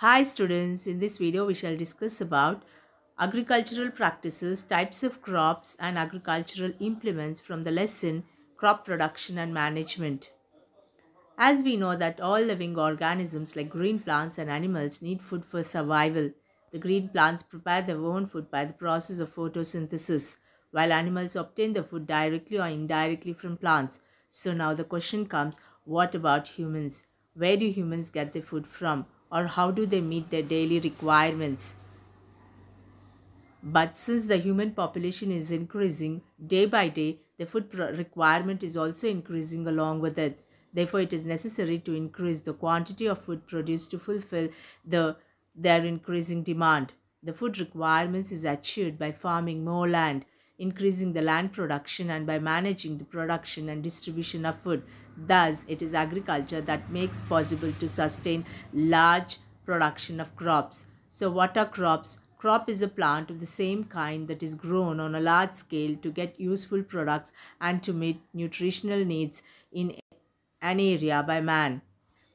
Hi students, in this video we shall discuss about agricultural practices, types of crops and agricultural implements from the lesson crop production and management. As we know that all living organisms like green plants and animals need food for survival. The green plants prepare their own food by the process of photosynthesis while animals obtain the food directly or indirectly from plants. So now the question comes, what about humans? Where do humans get the food from? or how do they meet their daily requirements. But since the human population is increasing day by day, the food requirement is also increasing along with it. Therefore, it is necessary to increase the quantity of food produced to fulfill the, their increasing demand. The food requirements is achieved by farming more land, increasing the land production and by managing the production and distribution of food. Thus, it is agriculture that makes possible to sustain large production of crops. So what are crops? Crop is a plant of the same kind that is grown on a large scale to get useful products and to meet nutritional needs in an area by man.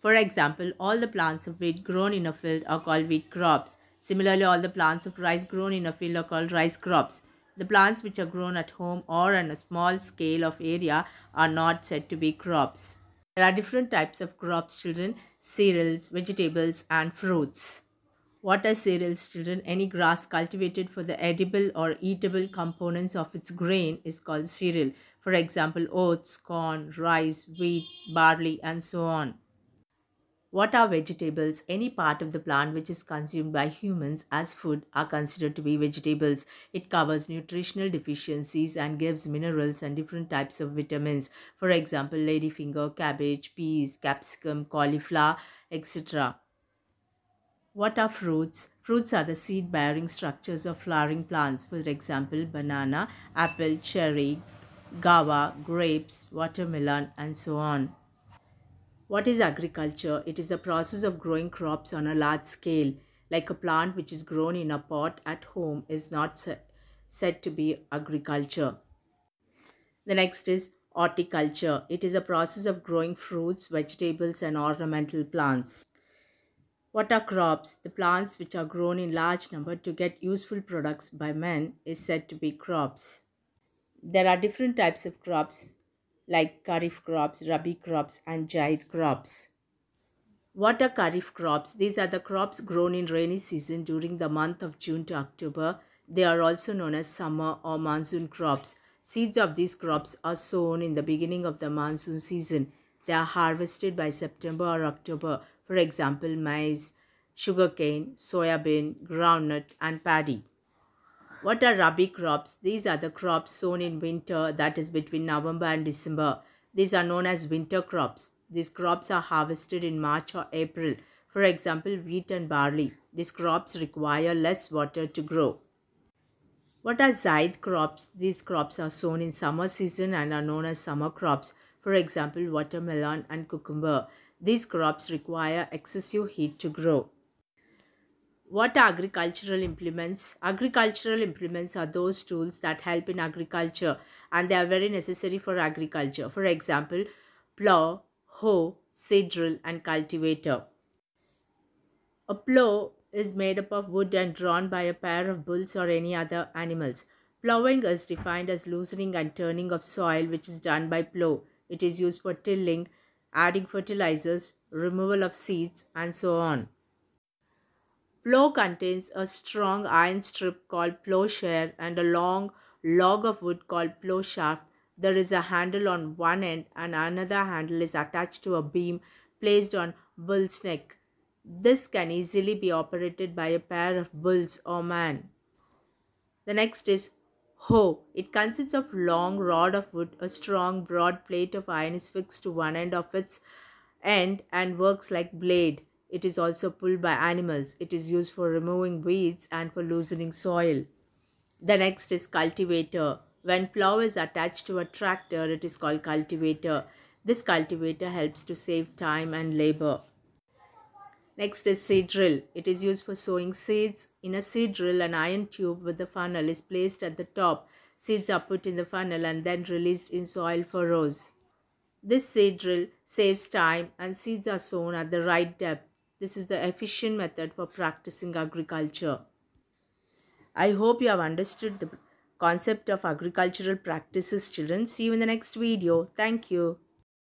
For example, all the plants of wheat grown in a field are called wheat crops. Similarly, all the plants of rice grown in a field are called rice crops. The plants which are grown at home or on a small scale of area are not said to be crops. There are different types of crops children, cereals, vegetables and fruits. What are cereals children? Any grass cultivated for the edible or eatable components of its grain is called cereal. For example, oats, corn, rice, wheat, barley and so on. What are vegetables? Any part of the plant which is consumed by humans as food are considered to be vegetables. It covers nutritional deficiencies and gives minerals and different types of vitamins. For example, ladyfinger, cabbage, peas, capsicum, cauliflower, etc. What are fruits? Fruits are the seed bearing structures of flowering plants. For example, banana, apple, cherry, guava, grapes, watermelon, and so on. What is agriculture? It is a process of growing crops on a large scale. Like a plant which is grown in a pot at home is not said to be agriculture. The next is horticulture. It is a process of growing fruits, vegetables, and ornamental plants. What are crops? The plants which are grown in large number to get useful products by men is said to be crops. There are different types of crops like Kharif crops, Rabi crops and Jaid crops. What are Kharif crops? These are the crops grown in rainy season during the month of June to October. They are also known as summer or monsoon crops. Seeds of these crops are sown in the beginning of the monsoon season. They are harvested by September or October. For example, maize, sugarcane, bean, groundnut and paddy. What are rabi crops? These are the crops sown in winter, that is between November and December. These are known as winter crops. These crops are harvested in March or April. For example, wheat and barley. These crops require less water to grow. What are zaid crops? These crops are sown in summer season and are known as summer crops. For example, watermelon and cucumber. These crops require excessive heat to grow what are agricultural implements? Agricultural implements are those tools that help in agriculture and they are very necessary for agriculture. For example, plow, hoe, seed drill and cultivator. A plow is made up of wood and drawn by a pair of bulls or any other animals. Plowing is defined as loosening and turning of soil which is done by plow. It is used for tilling, adding fertilizers, removal of seeds and so on. Plow contains a strong iron strip called plowshare and a long log of wood called plow shaft. There is a handle on one end and another handle is attached to a beam placed on bull's neck. This can easily be operated by a pair of bulls or man. The next is hoe. It consists of long rod of wood. A strong broad plate of iron is fixed to one end of its end and works like blade. It is also pulled by animals. It is used for removing weeds and for loosening soil. The next is cultivator. When plow is attached to a tractor, it is called cultivator. This cultivator helps to save time and labor. Next is seed drill. It is used for sowing seeds. In a seed drill, an iron tube with a funnel is placed at the top. Seeds are put in the funnel and then released in soil for rows. This seed drill saves time and seeds are sown at the right depth. This is the efficient method for practicing agriculture. I hope you have understood the concept of agricultural practices children. See you in the next video. Thank you.